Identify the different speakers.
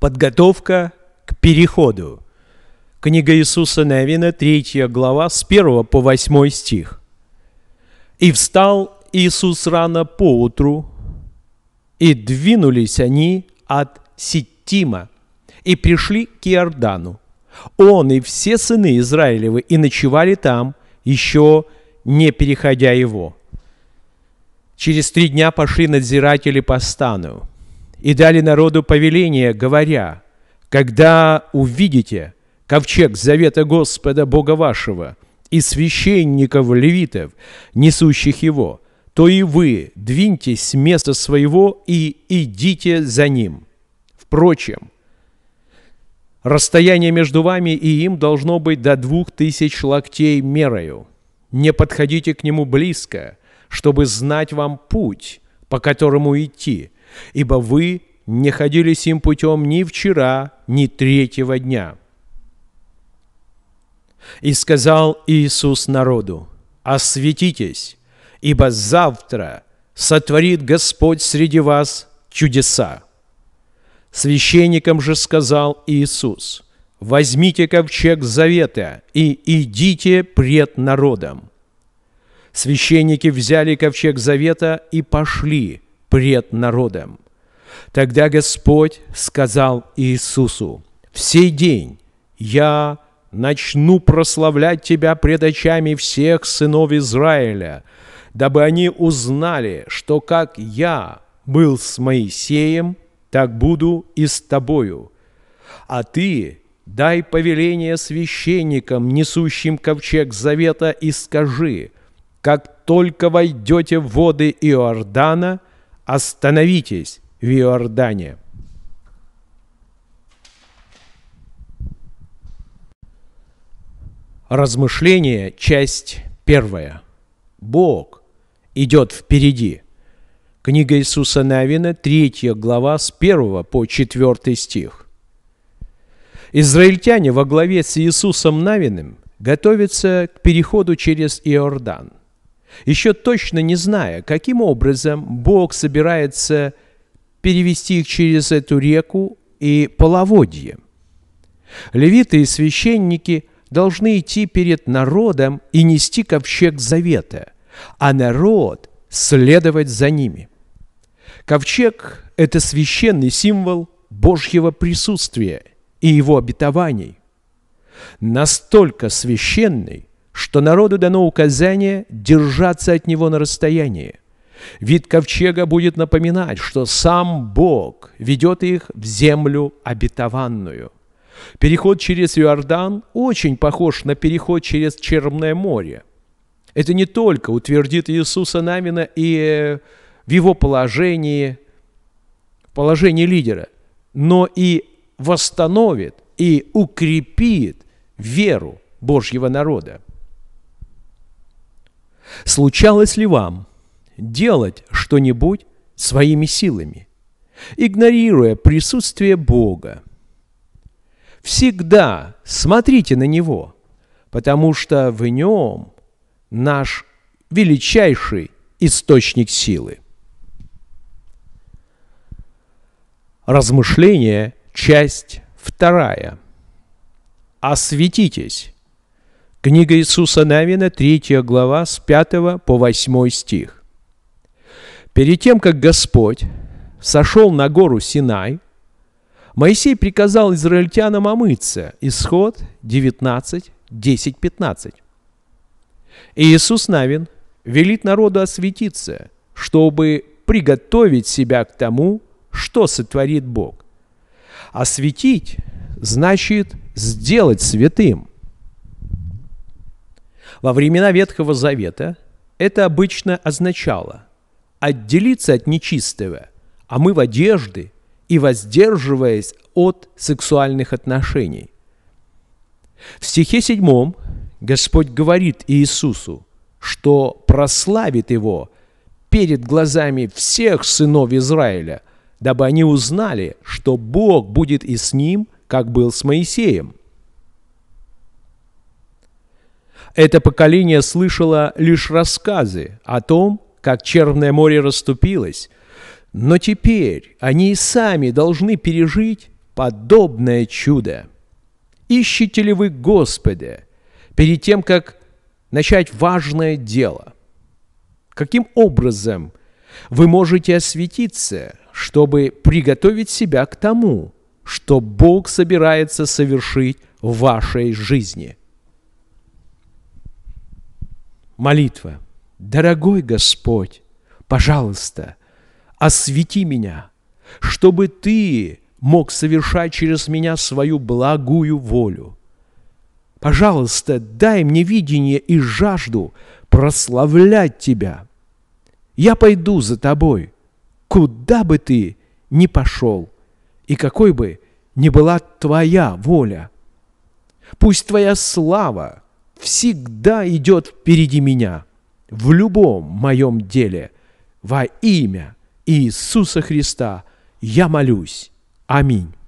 Speaker 1: Подготовка к переходу. Книга Иисуса Навина, 3 глава, с 1 по 8 стих. «И встал Иисус рано поутру, и двинулись они от Ситтима, и пришли к Иордану. Он и все сыны Израилевы и ночевали там, еще не переходя его». Через три дня пошли надзиратели по стану – и дали народу повеление, говоря, «Когда увидите ковчег завета Господа Бога вашего и священников левитов, несущих его, то и вы двиньтесь с места своего и идите за ним. Впрочем, расстояние между вами и им должно быть до двух тысяч локтей мерою. Не подходите к нему близко, чтобы знать вам путь, по которому идти, ибо вы не ходили сим путем ни вчера, ни третьего дня». И сказал Иисус народу, «Осветитесь, ибо завтра сотворит Господь среди вас чудеса». Священникам же сказал Иисус, «Возьмите ковчег завета и идите пред народом». Священники взяли ковчег завета и пошли – пред народом. Тогда Господь сказал Иисусу, «В сей день я начну прославлять Тебя пред очами всех сынов Израиля, дабы они узнали, что как я был с Моисеем, так буду и с Тобою. А Ты дай повеление священникам, несущим ковчег завета, и скажи, как только войдете в воды Иордана – Остановитесь в Иордане. Размышление, часть первая. Бог идет впереди. Книга Иисуса Навина, 3 глава, с 1 по 4 стих. Израильтяне во главе с Иисусом Навиным готовятся к переходу через Иордан – еще точно не зная, каким образом Бог собирается перевести их через эту реку и половодье. Левиты и священники должны идти перед народом и нести ковчег завета, а народ следовать за ними. Ковчег – это священный символ Божьего присутствия и его обетований. Настолько священный, что народу дано указание держаться от него на расстоянии. Вид ковчега будет напоминать, что сам Бог ведет их в землю обетованную. Переход через Иордан очень похож на переход через Черное море. Это не только утвердит Иисуса Намина и э, в его положении, положении лидера, но и восстановит и укрепит веру Божьего народа. Случалось ли вам делать что-нибудь своими силами, игнорируя присутствие Бога? Всегда смотрите на Него, потому что в Нем наш величайший источник силы. Размышление, часть вторая. Осветитесь. Книга Иисуса Навина, 3 глава, с 5 по 8 стих. Перед тем, как Господь сошел на гору Синай, Моисей приказал израильтянам омыться. Исход 19, 10, 15. И Иисус Навин велит народу осветиться, чтобы приготовить себя к тому, что сотворит Бог. Осветить значит сделать святым. Во времена Ветхого Завета это обычно означало отделиться от нечистого, а мы в одежды и воздерживаясь от сексуальных отношений. В стихе 7 Господь говорит Иисусу, что прославит его перед глазами всех сынов Израиля, дабы они узнали, что Бог будет и с ним, как был с Моисеем. Это поколение слышало лишь рассказы о том, как черное море расступилось. Но теперь они и сами должны пережить подобное чудо. Ищете ли вы Господа перед тем, как начать важное дело? Каким образом вы можете осветиться, чтобы приготовить себя к тому, что Бог собирается совершить в вашей жизни – молитва. Дорогой Господь, пожалуйста, освети меня, чтобы Ты мог совершать через меня свою благую волю. Пожалуйста, дай мне видение и жажду прославлять Тебя. Я пойду за Тобой, куда бы Ты ни пошел, и какой бы ни была Твоя воля. Пусть Твоя слава – всегда идет впереди меня в любом моем деле. Во имя Иисуса Христа я молюсь. Аминь.